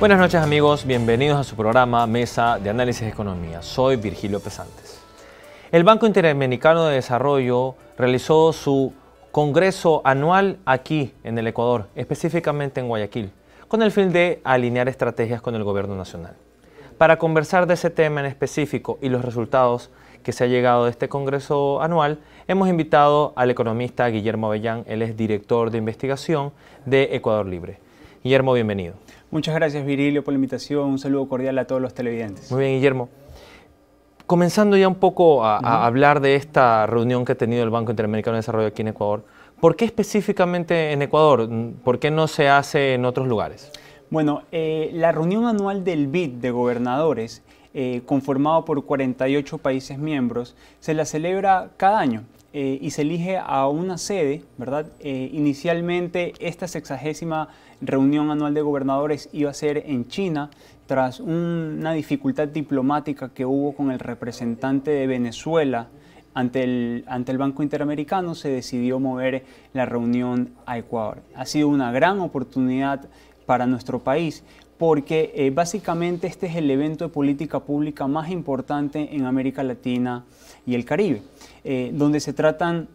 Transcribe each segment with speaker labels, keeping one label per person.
Speaker 1: Buenas noches amigos, bienvenidos a su programa Mesa de Análisis de Economía. Soy Virgilio Pesantes. El Banco Interamericano de Desarrollo realizó su Congreso anual aquí en el Ecuador, específicamente en Guayaquil, con el fin de alinear estrategias con el Gobierno Nacional. Para conversar de ese tema en específico y los resultados que se ha llegado de este Congreso anual, hemos invitado al economista Guillermo Avellán, él es director de investigación de Ecuador Libre. Guillermo, bienvenido.
Speaker 2: Muchas gracias Virilio por la invitación, un saludo cordial a todos los televidentes.
Speaker 1: Muy bien Guillermo. Comenzando ya un poco a, hablar de esta reunión que ha tenido el Banco Interamericano de Desarrollo aquí en Ecuador, ¿por qué específicamente en Ecuador? ¿Por qué no se hace en otros lugares?
Speaker 2: Bueno, eh, la reunión anual del BID de gobernadores, eh, conformado por 48 países miembros, se la celebra cada año, eh, y se elige a una sede, ¿verdad? Eh, inicialmente esta sexagésima reunión anual de gobernadores iba a ser en China, tras una dificultad diplomática que hubo con el representante de Venezuela ante el, ante el Banco Interamericano, se decidió mover la reunión a Ecuador. Ha sido una gran oportunidad para nuestro país, porque eh, básicamente este es el evento de política pública más importante en América Latina y el Caribe, eh, donde se tratan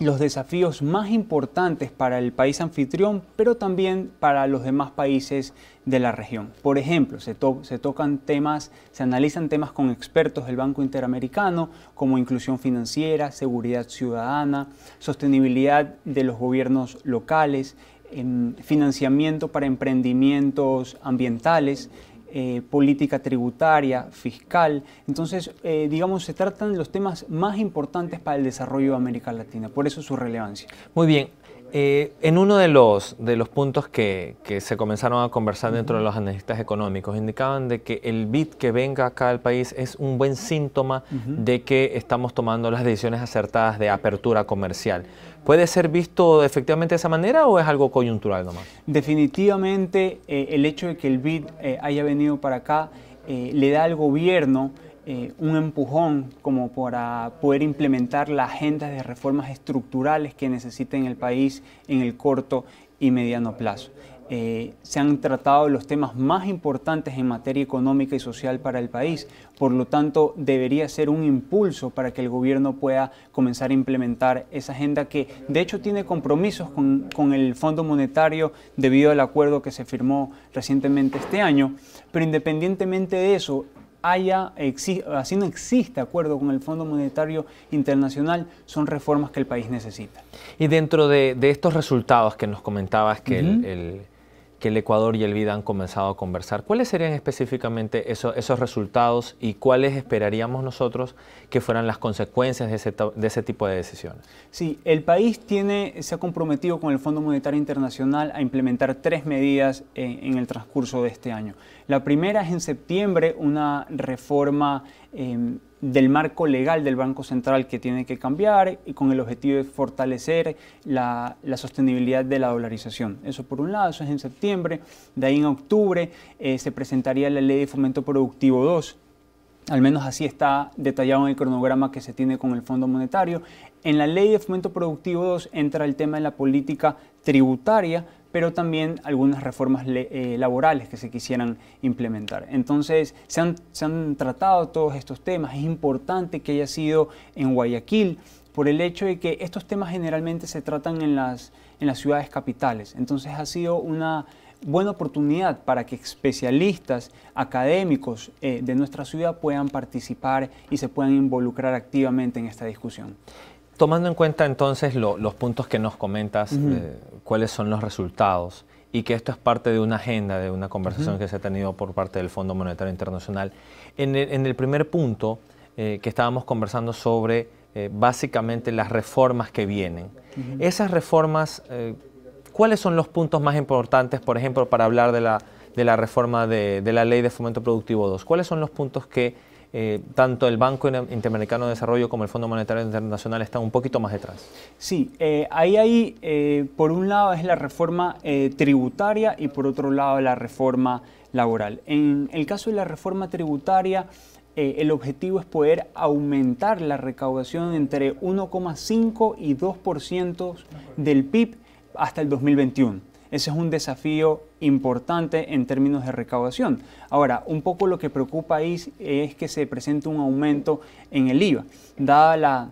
Speaker 2: los desafíos más importantes para el país anfitrión, pero también para los demás países de la región. Por ejemplo, se, se, tocan temas, se analizan temas con expertos del Banco Interamericano, como inclusión financiera, seguridad ciudadana, sostenibilidad de los gobiernos locales, financiamiento para emprendimientos ambientales, eh, política tributaria, fiscal. Entonces, eh, digamos, se tratan de los temas más importantes para el desarrollo de América Latina, por eso su relevancia.
Speaker 1: Muy bien, eh, en uno de los, de los puntos que, se comenzaron a conversar dentro de los analistas económicos, indicaban de que el BID que venga acá al país es un buen síntoma de que estamos tomando las decisiones acertadas de apertura comercial. ¿Puede ser visto efectivamente de esa manera o es algo coyuntural nomás?
Speaker 2: Definitivamente eh, el hecho de que el BID eh, haya venido para acá le da al gobierno eh, un empujón como para poder implementar la agenda de reformas estructurales que necesiten el país en el corto y mediano plazo. Eh, se han tratado los temas más importantes en materia económica y social para el país. Por lo tanto, debería ser un impulso para que el gobierno pueda comenzar a implementar esa agenda que, de hecho, tiene compromisos con, con el Fondo Monetario debido al acuerdo que se firmó recientemente este año. Pero independientemente de eso, haya, así no existe acuerdo con el Fondo Monetario Internacional, son reformas que el país necesita.
Speaker 1: Y dentro de, estos resultados que nos comentabas que el que el Ecuador y el Vida han comenzado a conversar. ¿Cuáles serían específicamente esos resultados y cuáles esperaríamos nosotros que fueran las consecuencias de ese, tipo de decisiones?
Speaker 2: Sí, el país tiene, se ha comprometido con el Fondo Monetario Internacional a implementar tres medidas en, el transcurso de este año. La primera es en septiembre una reforma em, del marco legal del Banco Central que tiene que cambiar y con el objetivo de fortalecer la, sostenibilidad de la dolarización. Eso por un lado, eso es en septiembre, de ahí en octubre eh, se presentaría la Ley de Fomento Productivo 2, al menos así está detallado en el cronograma que se tiene con el Fondo Monetario. En la Ley de Fomento Productivo 2 entra el tema de la política tributaria, pero también algunas reformas eh, laborales que se quisieran implementar. Entonces, se han, tratado todos estos temas. Es importante que haya sido en Guayaquil por el hecho de que estos temas generalmente se tratan en las, en las ciudades capitales. Entonces, ha sido una buena oportunidad para que especialistas académicos eh, de nuestra ciudad puedan participar y se puedan involucrar activamente en esta discusión. Tomando en cuenta entonces los
Speaker 1: puntos que nos comentas, eh, cuáles son los resultados y que esto es parte de una agenda, de una conversación que se ha tenido por parte del Fondo Monetario Internacional. En el, primer punto eh, que estábamos conversando sobre eh, básicamente las reformas que vienen. Esas reformas, ¿cuáles son los puntos más importantes, por ejemplo, para hablar de la, reforma de, de la Ley de Fomento Productivo 2? ¿Cuáles son los puntos que eh, tanto el Banco Interamericano de Desarrollo como el Fondo Monetario Internacional están un poquito más detrás.
Speaker 2: Sí, eh, ahí hay, eh, por un lado es la reforma tributaria y por otro lado la reforma laboral. En el caso de la reforma tributaria, el objetivo es poder aumentar la recaudación entre 1,5 y 2% del PIB hasta el 2021. Ese es un desafío importante en términos de recaudación. Ahora, un poco lo que preocupa ahí es que se presente un aumento en el IVA, dada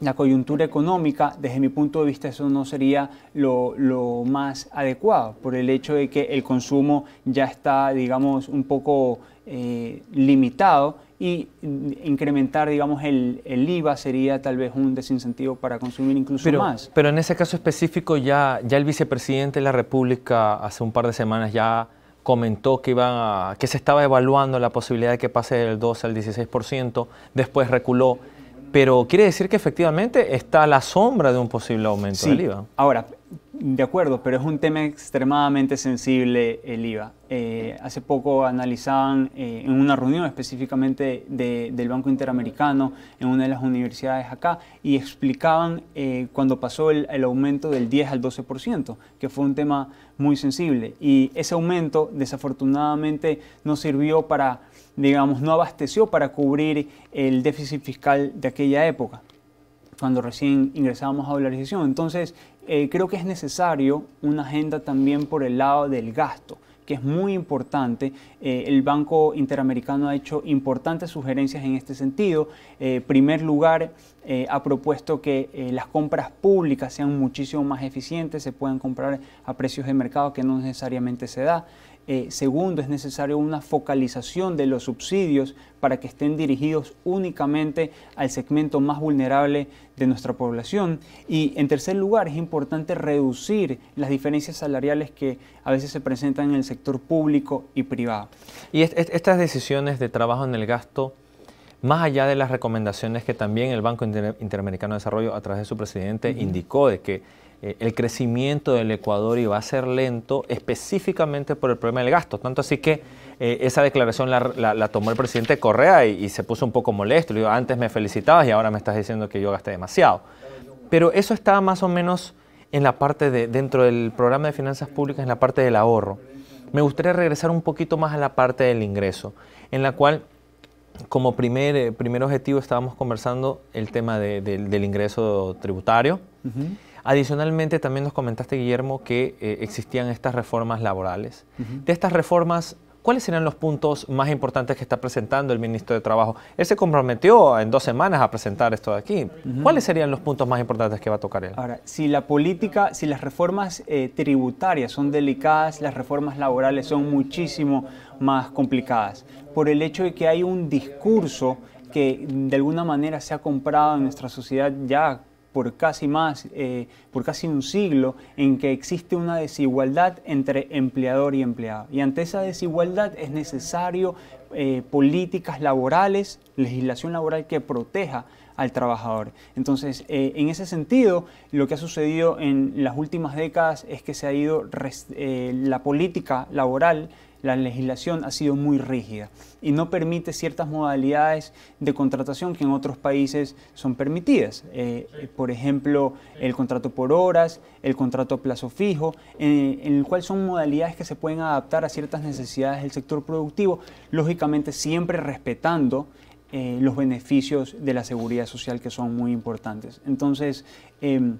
Speaker 2: la coyuntura económica, desde mi punto de vista, eso no sería lo, más adecuado, por el hecho de que el consumo ya está, digamos, un poco eh, limitado y incrementar, digamos, el, el, IVA sería tal vez un desincentivo para consumir incluso más.
Speaker 1: Pero en ese caso específico ya, ya el vicepresidente de la República hace un par de semanas ya comentó que, iba que se estaba evaluando la posibilidad de que pase del 12 al 16%, después reculó pero quiere decir que efectivamente está a la sombra de un posible aumento del IVA.
Speaker 2: Ahora, de acuerdo, pero es un tema extremadamente sensible el IVA. Eh, hace poco analizaban eh, en una reunión específicamente del Banco Interamericano en una de las universidades acá y explicaban eh, cuando pasó el, el, aumento del 10 al 12%, que fue un tema muy sensible. Y ese aumento desafortunadamente no sirvió para digamos, no abasteció para cubrir el déficit fiscal de aquella época, cuando recién ingresábamos a dolarización. Entonces, eh, creo que es necesario una agenda también por el lado del gasto que es muy importante. Eh, el Banco Interamericano ha hecho importantes sugerencias en este sentido. Eh, en primer lugar, ha propuesto que las compras públicas sean muchísimo más eficientes, se puedan comprar a precios de mercado que no necesariamente se da. Eh, segundo, es necesario una focalización de los subsidios para que estén dirigidos únicamente al segmento más vulnerable de nuestra población. Y en tercer lugar, es importante reducir las diferencias salariales que a veces se presentan en el sector público y privado.
Speaker 1: Y estas decisiones de trabajo en el gasto, más allá de las recomendaciones que también el Banco Interamericano de Desarrollo, a través de su presidente, indicó de que eh, el crecimiento del Ecuador iba a ser lento específicamente por el problema del gasto. Tanto así que eh, esa declaración la, tomó el presidente Correa y, se puso un poco molesto. antes me felicitabas y ahora me estás diciendo que yo gasté demasiado. Pero eso está más o menos en la parte de, dentro del programa de finanzas públicas, en la parte del ahorro. Me gustaría regresar un poquito más a la parte del ingreso, en la cual como primer, eh, primer objetivo estábamos conversando el tema del ingreso tributario. Adicionalmente, también nos comentaste, Guillermo, que eh, existían estas reformas laborales. De estas reformas, ¿cuáles serían los puntos más importantes que está presentando el ministro de Trabajo? Él se comprometió en dos semanas a presentar esto de aquí. ¿Cuáles serían los puntos más importantes que va a tocar él? Ahora,
Speaker 2: si la política, si las reformas eh, tributarias son delicadas, las reformas laborales son muchísimo más complicadas, por el hecho de que hay un discurso que de alguna manera se ha comprado en nuestra sociedad ya por casi más, eh, por casi un siglo, en que existe una desigualdad entre empleador y empleado. Y ante esa desigualdad es necesario eh, políticas laborales, legislación laboral que proteja al trabajador. Entonces, eh, en ese sentido, lo que ha sucedido en las últimas décadas es que se ha ido la política laboral la legislación ha sido muy rígida y no permite ciertas modalidades de contratación que en otros países son permitidas. Eh, por ejemplo, el contrato por horas, el contrato a plazo fijo, eh, en, el cual son modalidades que se pueden adaptar a ciertas necesidades del sector productivo, lógicamente siempre respetando eh, los beneficios de la seguridad social que son muy importantes. Entonces, em,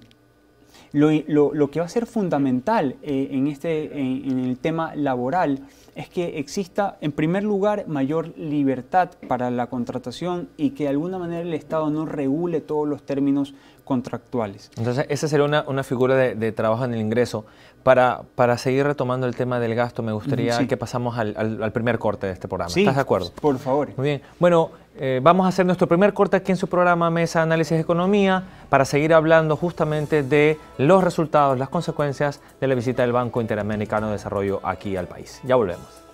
Speaker 2: lo, que va a ser fundamental en, este, en el tema laboral es que exista, en primer lugar, mayor libertad para la contratación y que de alguna manera el Estado no regule todos los términos contractuales.
Speaker 1: Entonces, esa sería una, figura de trabajo en el ingreso. Para, seguir retomando el tema del gasto, me gustaría que pasamos al, al, primer corte de este programa. ¿Estás de acuerdo? Por favor. Muy bien. Bueno, eh, vamos a hacer nuestro primer corte aquí en su programa Mesa Análisis de Economía para seguir hablando justamente de los resultados, las consecuencias de la visita del Banco Interamericano de Desarrollo aquí al país. Ya volvemos.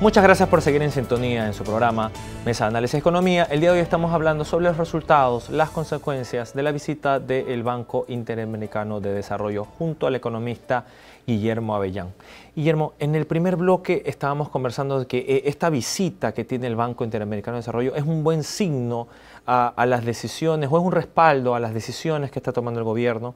Speaker 1: Muchas gracias por seguir en sintonía en su programa Mesa de Análisis Economía. El día de hoy estamos hablando sobre los resultados, las consecuencias de la visita del Banco Interamericano de Desarrollo junto al economista Guillermo Avellán. Guillermo, en el primer bloque estábamos conversando de que eh, esta visita que tiene el Banco Interamericano de Desarrollo es un buen signo a, a las decisiones o es un respaldo a las decisiones que está tomando el gobierno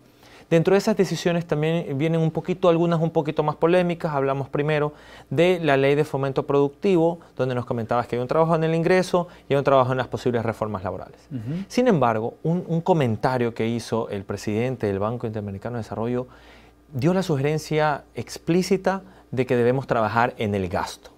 Speaker 1: Dentro de esas decisiones también vienen un poquito, algunas un poquito más polémicas. Hablamos primero de la ley de fomento productivo, donde nos comentabas que hay un trabajo en el ingreso y hay un trabajo en las posibles reformas laborales. Sin embargo, un comentario que hizo el presidente del Banco Interamericano de Desarrollo dio la sugerencia explícita de que debemos trabajar en el gasto.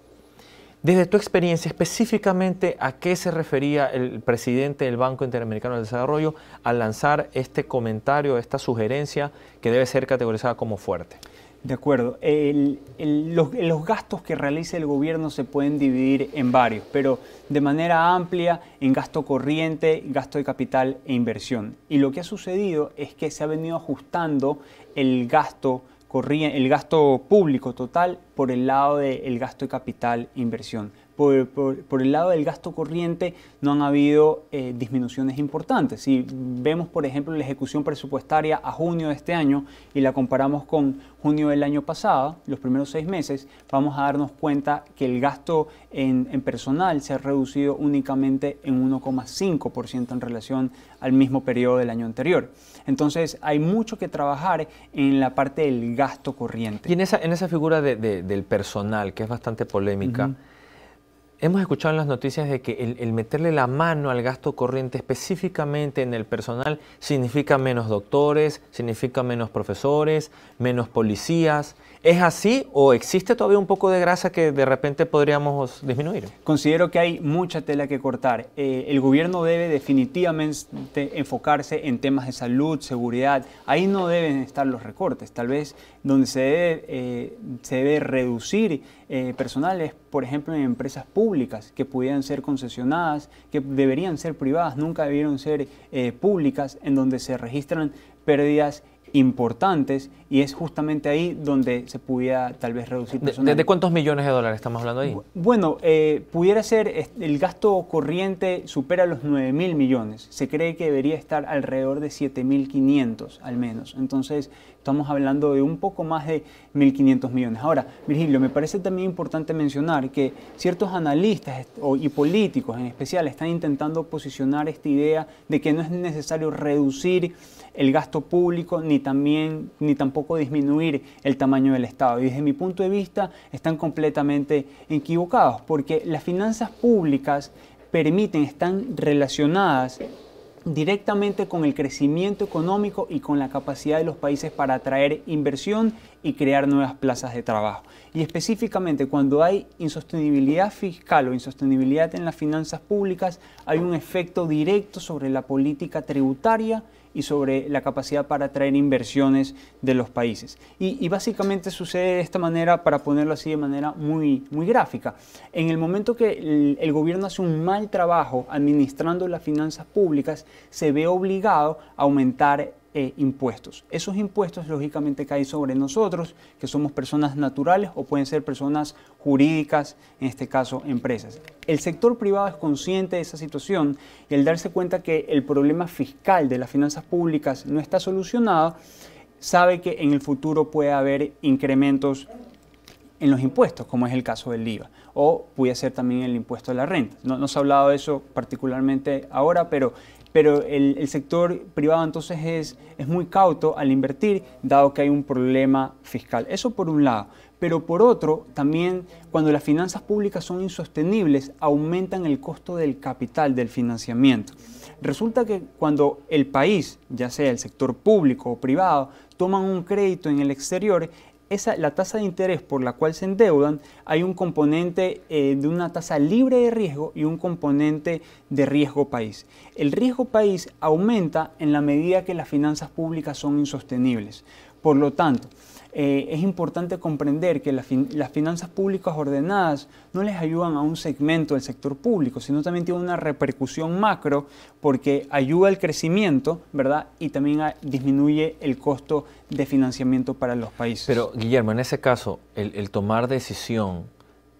Speaker 1: Desde tu experiencia, específicamente, ¿a qué se refería el presidente del Banco Interamericano de Desarrollo al lanzar
Speaker 2: este comentario, esta sugerencia que debe ser categorizada como fuerte? De acuerdo. los, los, gastos que realiza el gobierno se pueden dividir en varios, pero de manera amplia en gasto corriente, gasto de capital e inversión. Y lo que ha sucedido es que se ha venido ajustando el gasto corría el gasto público total por el lado del gasto de capital e inversión por, el lado del gasto corriente no han habido eh, disminuciones importantes. Si vemos, por ejemplo, la ejecución presupuestaria a junio de este año y la comparamos con junio del año pasado, los primeros seis meses, vamos a darnos cuenta que el gasto en, personal se ha reducido únicamente en 1,5% en relación al mismo periodo del año anterior. Entonces, hay mucho que trabajar en la parte del gasto corriente. Y en esa,
Speaker 1: figura del personal, que es bastante polémica, Hemos escuchado en las noticias de que el, el, meterle la mano al gasto corriente específicamente en el personal significa menos doctores, significa menos profesores, menos policías, ¿Es
Speaker 2: así o existe todavía un poco de grasa que de repente podríamos disminuir? Considero que hay mucha tela que cortar. Eh, el gobierno debe definitivamente enfocarse en temas de salud, seguridad. Ahí no deben estar los recortes. Tal vez donde se debe, eh, reducir personal eh, personales, por ejemplo, en empresas públicas que pudieran ser concesionadas, que deberían ser privadas, nunca debieron ser públicas, en donde se registran pérdidas importantes y es justamente ahí donde se pudiera tal vez reducir. ¿De,
Speaker 1: cuántos millones de dólares estamos hablando ahí?
Speaker 2: Bueno, eh, pudiera ser, el gasto corriente supera los 9 mil millones, se cree que debería estar alrededor de 7.500 al menos, entonces estamos hablando de un poco más de 1.500 millones. Ahora, Virgilio, me parece también importante mencionar que ciertos analistas y políticos en especial están intentando posicionar esta idea de que no es necesario reducir el gasto público ni también ni tampoco disminuir el tamaño del Estado. Y desde mi punto de vista están completamente equivocados porque las finanzas públicas permiten, están relacionadas directamente con el crecimiento económico y con la capacidad de los países para atraer inversión y crear nuevas plazas de trabajo. Y específicamente cuando hay insostenibilidad fiscal o insostenibilidad en las finanzas públicas, hay un efecto directo sobre la política tributaria y sobre la capacidad para atraer inversiones de los países. Y, básicamente sucede de esta manera, para ponerlo así de manera muy, muy gráfica. En el momento que el, el gobierno hace un mal trabajo administrando las finanzas públicas, se ve obligado a aumentar eh, impuestos. Esos impuestos lógicamente caen sobre nosotros, que somos personas naturales o pueden ser personas jurídicas, en este caso empresas. El sector privado es consciente de esa situación y al darse cuenta que el problema fiscal de las finanzas públicas no está solucionado, sabe que en el futuro puede haber incrementos en los impuestos, como es el caso del IVA, o puede ser también el impuesto a la renta. No, no se ha hablado de eso particularmente ahora, pero pero el, sector privado entonces es, es muy cauto al invertir, dado que hay un problema fiscal. Eso por un lado. Pero por otro, también cuando las finanzas públicas son insostenibles, aumentan el costo del capital, del financiamiento. Resulta que cuando el país, ya sea el sector público o privado, toman un crédito en el exterior, la tasa de interés por la cual se endeudan, hay un componente eh, de una tasa libre de riesgo y un componente de riesgo país. El riesgo país aumenta en la medida que las finanzas públicas son insostenibles. Por lo tanto, eh, es importante comprender que las, finanzas públicas ordenadas no les ayudan a un segmento del sector público, sino también tiene una repercusión macro porque ayuda al crecimiento, ¿verdad? Y también disminuye el costo de financiamiento para los países. Pero, Guillermo, en ese caso,
Speaker 1: el, tomar decisión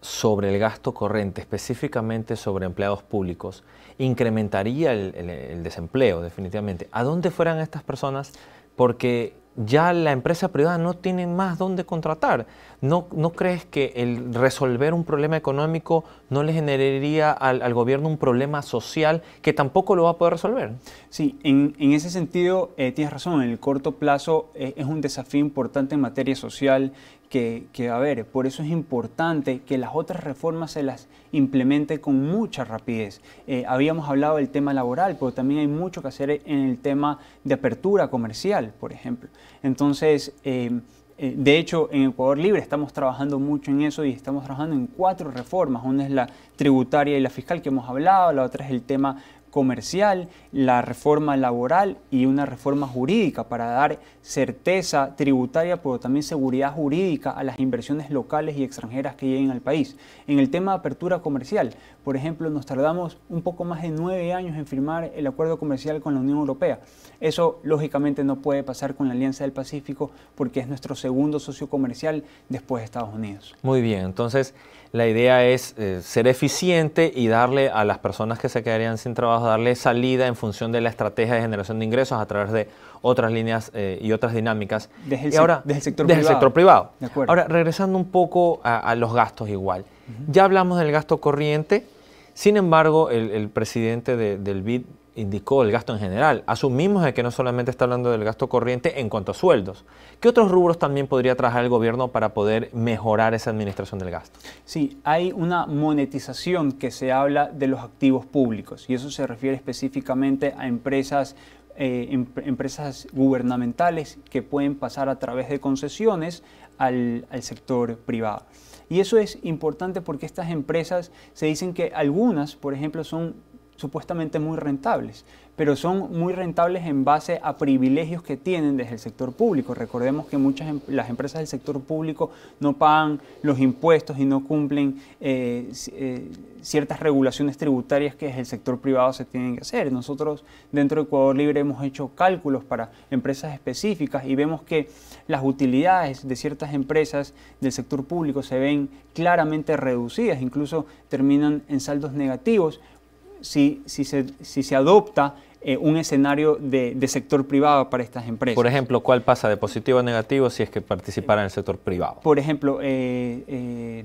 Speaker 1: sobre el gasto corriente, específicamente sobre empleados públicos, incrementaría el, el, desempleo, definitivamente. ¿A dónde fueran estas personas? Porque ya la empresa privada no tiene más dónde contratar. ¿No, crees que el resolver un problema económico no le generaría al,
Speaker 2: gobierno un problema social que tampoco lo va a poder resolver? Sí, en, ese sentido eh, tienes razón, en el corto plazo eh, es un desafío importante en materia social que, a haber. Por eso es importante que las otras reformas se las implemente con mucha rapidez. Eh, habíamos hablado del tema laboral, pero también hay mucho que hacer en el tema de apertura comercial, por ejemplo. Entonces, eh, eh, de hecho, en Ecuador Libre estamos trabajando mucho en eso y estamos trabajando en cuatro reformas. Una es la tributaria y la fiscal que hemos hablado, la otra es el tema comercial, la reforma laboral y una reforma jurídica para dar certeza tributaria, pero también seguridad jurídica a las inversiones locales y extranjeras que lleguen al país. En el tema de apertura comercial, por ejemplo, nos tardamos un poco más de nueve años en firmar el acuerdo comercial con la Unión Europea. Eso lógicamente no puede pasar con la Alianza del Pacífico porque es nuestro segundo socio comercial después de Estados Unidos.
Speaker 1: Muy bien, entonces la idea es eh, ser eficiente y darle a las personas que se quedarían sin trabajo a darle salida en función de la estrategia de generación de ingresos a través de otras líneas eh, y otras dinámicas. Desde el, ahora, sector privado. Ahora, regresando un poco a, los gastos igual. Ya hablamos del gasto corriente, sin embargo, el, presidente del BID indicó el gasto en general. Asumimos de que no solamente está hablando del gasto corriente en cuanto a sueldos. ¿Qué otros rubros también podría trabajar el gobierno para poder mejorar esa administración del gasto?
Speaker 2: Sí, hay una monetización que se habla de los activos públicos y eso se refiere específicamente a empresas eh, em, empresas gubernamentales que pueden pasar a través de concesiones al, al, sector privado. Y eso es importante porque estas empresas se dicen que algunas, por ejemplo, son supuestamente muy rentables, pero son muy rentables en base a privilegios que tienen desde el sector público. Recordemos que muchas em, las empresas del sector público no pagan los impuestos y no cumplen eh, eh, ciertas regulaciones tributarias que desde el sector privado se tienen que hacer. Nosotros dentro de Ecuador Libre hemos hecho cálculos para empresas específicas y vemos que las utilidades de ciertas empresas del sector público se ven claramente reducidas, incluso terminan en saldos negativos si, si, se, si se adopta eh, un escenario de, sector privado para estas empresas. Por ejemplo,
Speaker 1: ¿cuál pasa de positivo a negativo si es que participara en el sector privado?
Speaker 2: Por ejemplo, eh, eh,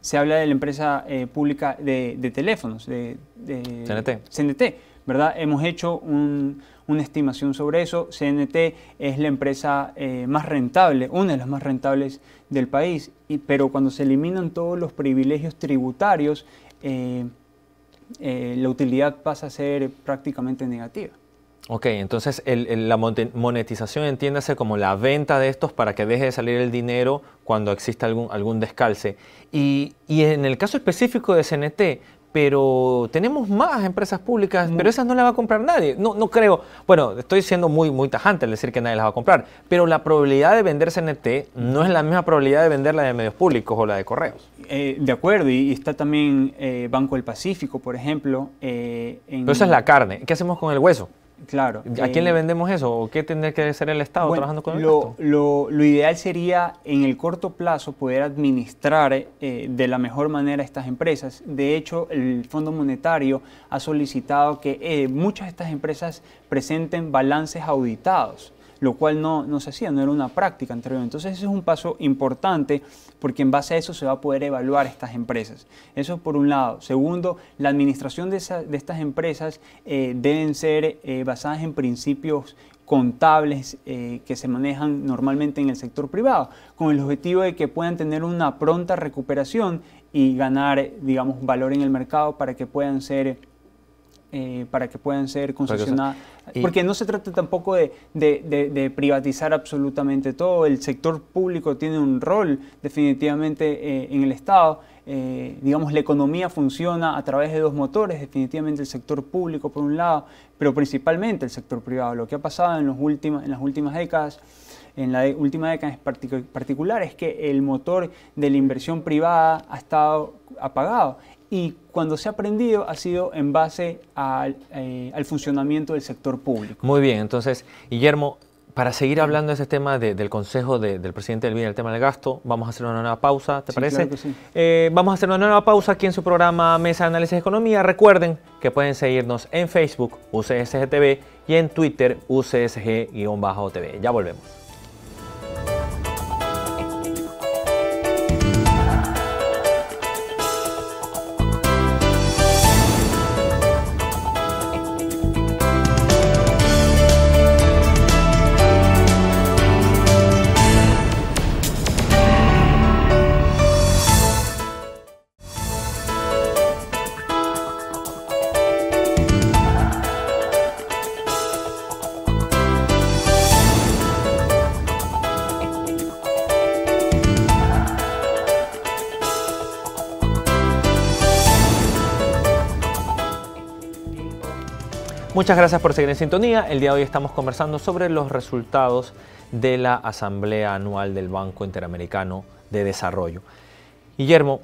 Speaker 2: se habla de la empresa pública de, teléfonos, de, CNT. CNT. ¿verdad? Hemos hecho una estimación sobre eso. CNT es la empresa más rentable, una de las más rentables del país, pero cuando se eliminan todos los privilegios tributarios, eh, eh, la utilidad pasa a ser prácticamente negativa.
Speaker 1: Ok, entonces la monetización entiéndase como la venta de estos para que deje de salir el dinero cuando exista algún, descalce. y en el caso específico de CNT, pero tenemos más empresas públicas, pero mm. esas no las va a comprar nadie. No, no creo, bueno, estoy siendo muy, muy tajante al decir que nadie las va a comprar, pero la probabilidad de vender CNT no es la misma probabilidad de vender la de medios públicos o la de correos.
Speaker 2: Eh, de acuerdo, y está también eh, Banco del Pacífico, por ejemplo. Eh, pero esa es la carne. ¿Qué hacemos con el hueso? Claro. ¿A quién le eh, vendemos eso? ¿O qué tendría que hacer el Estado trabajando con el lo, lo, ideal sería en el corto plazo poder administrar eh, de la mejor manera estas empresas. De hecho, el Fondo Monetario ha solicitado que eh, muchas de estas empresas presenten balances auditados lo cual no, no se hacía, no era una práctica anterior. Entonces ese es un paso importante porque en base a eso se va a poder evaluar estas empresas. Eso por un lado. Segundo, la administración de, estas empresas eh, deben ser eh, basadas en principios contables eh, que se manejan normalmente en el sector privado, con el objetivo de que puedan tener una pronta recuperación y ganar, digamos, valor en el mercado para que puedan ser eh, para que puedan ser concesionadas. Porque, no se trata tampoco de, privatizar absolutamente todo. El sector público tiene un rol definitivamente eh, en el Estado. Eh, digamos, la economía funciona a través de dos motores, definitivamente el sector público por un lado, pero principalmente el sector privado. Lo que ha pasado en, los últimos, en las últimas décadas en la última década en particular es que el motor de la inversión privada ha estado apagado y cuando se ha aprendido ha sido en base eh, al, funcionamiento del sector público.
Speaker 1: Muy bien, entonces, Guillermo, para seguir hablando de ese tema del consejo del presidente del BID, el tema del gasto, vamos a hacer una nueva pausa, ¿te parece? Eh, vamos a hacer una nueva pausa aquí en su programa Mesa de Análisis de Economía. Recuerden que pueden seguirnos en Facebook, UCSGTV, y en Twitter, UCSG-TV. Ya volvemos. Muchas gracias por seguir en sintonía. El día de hoy estamos conversando sobre los resultados de la Asamblea Anual del Banco Interamericano de Desarrollo. Guillermo,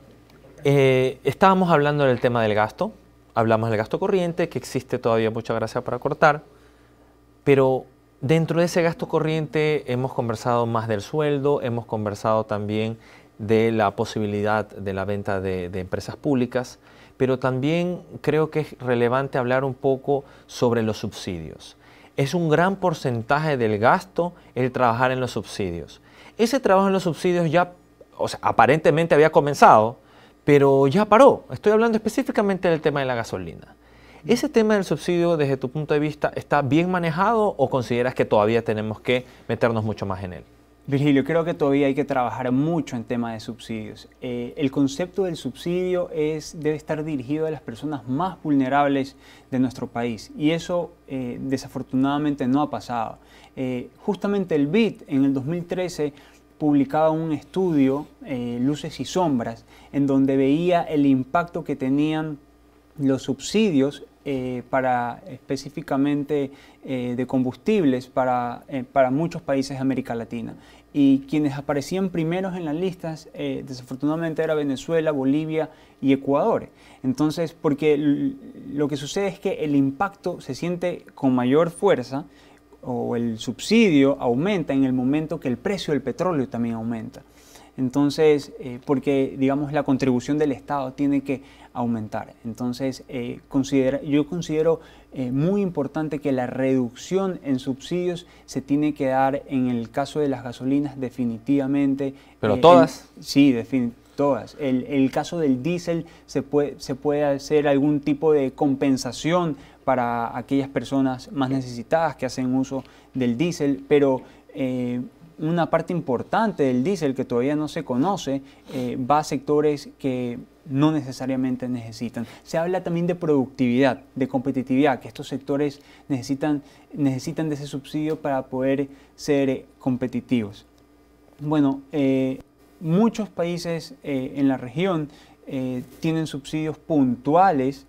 Speaker 1: eh, estábamos hablando del tema del gasto, hablamos del gasto corriente, que existe todavía muchas gracias para cortar, pero dentro de ese gasto corriente hemos conversado más del sueldo, hemos conversado también de la posibilidad de la venta de empresas públicas pero también creo que es relevante hablar un poco sobre los subsidios. Es un gran porcentaje del gasto el trabajar en los subsidios. Ese trabajo en los subsidios ya, o sea, aparentemente había comenzado, pero ya paró. Estoy hablando específicamente del tema de la gasolina. ¿Ese tema del subsidio, desde tu punto de vista, está bien manejado o consideras que todavía
Speaker 2: tenemos que meternos mucho más en él? Virgilio, creo que todavía hay que trabajar mucho en tema de subsidios. Eh, el concepto del subsidio es, debe estar dirigido a las personas más vulnerables de nuestro país y eso eh, desafortunadamente no ha pasado. Eh, justamente el BID en el 2013 publicaba un estudio, Luces y Sombras, en donde veía el impacto que tenían los subsidios para específicamente eh, de combustibles eh, para, muchos países de América Latina. Y quienes aparecían primeros en las listas, eh, desafortunadamente, era Venezuela, Bolivia y Ecuador. Entonces, porque lo que sucede es que el impacto se siente con mayor fuerza o el subsidio aumenta en el momento que el precio del petróleo también aumenta. Entonces, porque digamos la contribución del Estado tiene que aumentar. Entonces, eh, yo considero eh, muy importante que la reducción en subsidios se tiene que dar en el caso de las gasolinas definitivamente. ¿Pero eh, todas? sí, todas. El, caso del diésel se puede, se puede hacer algún tipo de compensación para aquellas personas más necesitadas que hacen uso del diésel, pero una parte importante del diésel que todavía no se conoce eh, va a sectores que no necesariamente necesitan. Se habla también de productividad, de competitividad, que estos sectores necesitan, necesitan de ese subsidio para poder ser eh, competitivos. Bueno, eh, muchos países en la región tienen subsidios puntuales,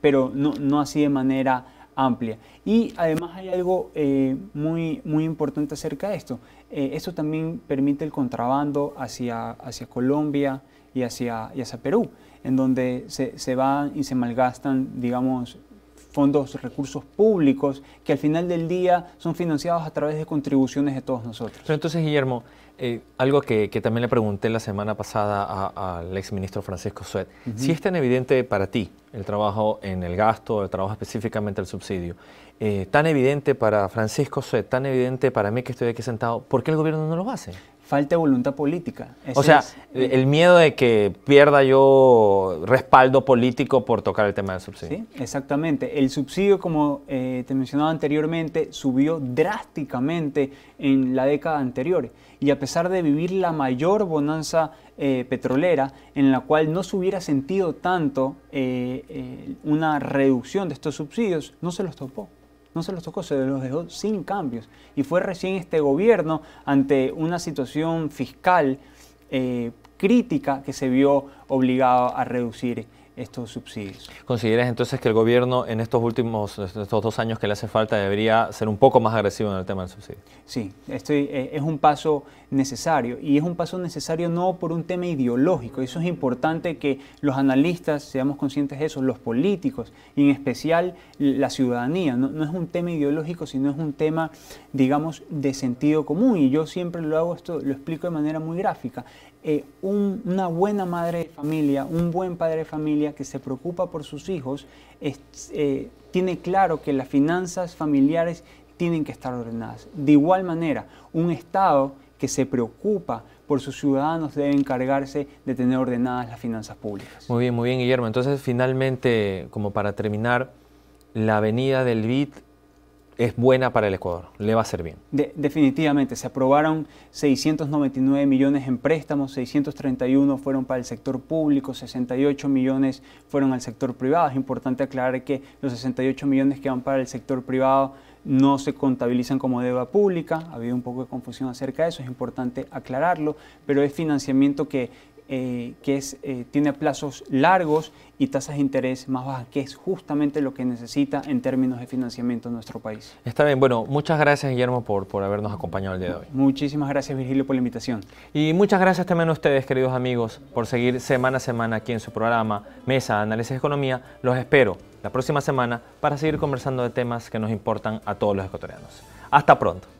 Speaker 2: pero no, no así de manera amplia. Y además hay algo eh, muy, muy importante acerca de esto. Eh, esto también permite el contrabando hacia, hacia Colombia y hacia, Perú, en donde se, se van y se malgastan, digamos, fondos, recursos públicos que al final del día son financiados a través de contribuciones de todos nosotros.
Speaker 1: entonces, Guillermo, eh, algo que, también le pregunté la semana pasada al exministro Francisco Suet. Si es tan evidente para ti el trabajo en el gasto, el trabajo específicamente el subsidio, eh, tan evidente para Francisco Suet, tan evidente para mí que estoy aquí sentado, ¿por qué el gobierno no lo hace?
Speaker 2: falta de voluntad política. o sea,
Speaker 1: el miedo de que pierda yo respaldo político por tocar el tema del
Speaker 2: subsidio. Sí, exactamente. El subsidio, como eh, te mencionaba anteriormente, subió drásticamente en la década anterior. Y a pesar de vivir la mayor bonanza eh, petrolera, en la cual no se hubiera sentido tanto eh, una reducción de estos subsidios, no se los topó. No se los tocó, se los dejó sin cambios. Y fue recién este gobierno, ante una situación fiscal eh, crítica, que se vio obligado a reducir estos subsidios.
Speaker 1: ¿Consideras entonces que el gobierno en estos últimos estos dos años que le hace falta debería ser un poco más agresivo en el tema
Speaker 2: del subsidio? Sí, estoy, eh, es un paso necesario y es un paso necesario no por un tema ideológico, eso es importante que los analistas seamos conscientes de eso, los políticos y en especial la ciudadanía, no, no es un tema ideológico sino es un tema digamos de sentido común y yo siempre lo hago esto, lo explico de manera muy gráfica. Eh, una buena madre de familia, un buen padre de familia que se preocupa por sus hijos, eh, tiene claro que las finanzas familiares tienen que estar ordenadas. De igual manera, un Estado que se preocupa por sus ciudadanos debe encargarse de tener ordenadas las finanzas públicas.
Speaker 1: Muy bien, muy bien, Guillermo. Entonces, finalmente, como para terminar, la avenida del BID es buena para el Ecuador, le va a ser bien.
Speaker 2: definitivamente, se aprobaron 699 millones en préstamos, 631 fueron para el sector público, 68 millones fueron al sector privado. Es importante aclarar que los 68 millones que van para el sector privado no se contabilizan como deuda pública, ha habido un poco de confusión acerca de eso, es importante aclararlo, pero es financiamiento que eh, que es, eh, tiene plazos largos y tasas de interés más bajas, que es justamente lo que necesita en términos de financiamiento nuestro país.
Speaker 1: Está bien, bueno, muchas gracias Guillermo por, por habernos acompañado el día de hoy. Muchísimas gracias Virgilio por la invitación. Y muchas gracias también a ustedes, queridos amigos, por seguir semana a semana aquí en su programa Mesa Análisis de Economía. Los espero la próxima semana para seguir conversando de temas que nos importan a todos los ecuatorianos. Hasta pronto.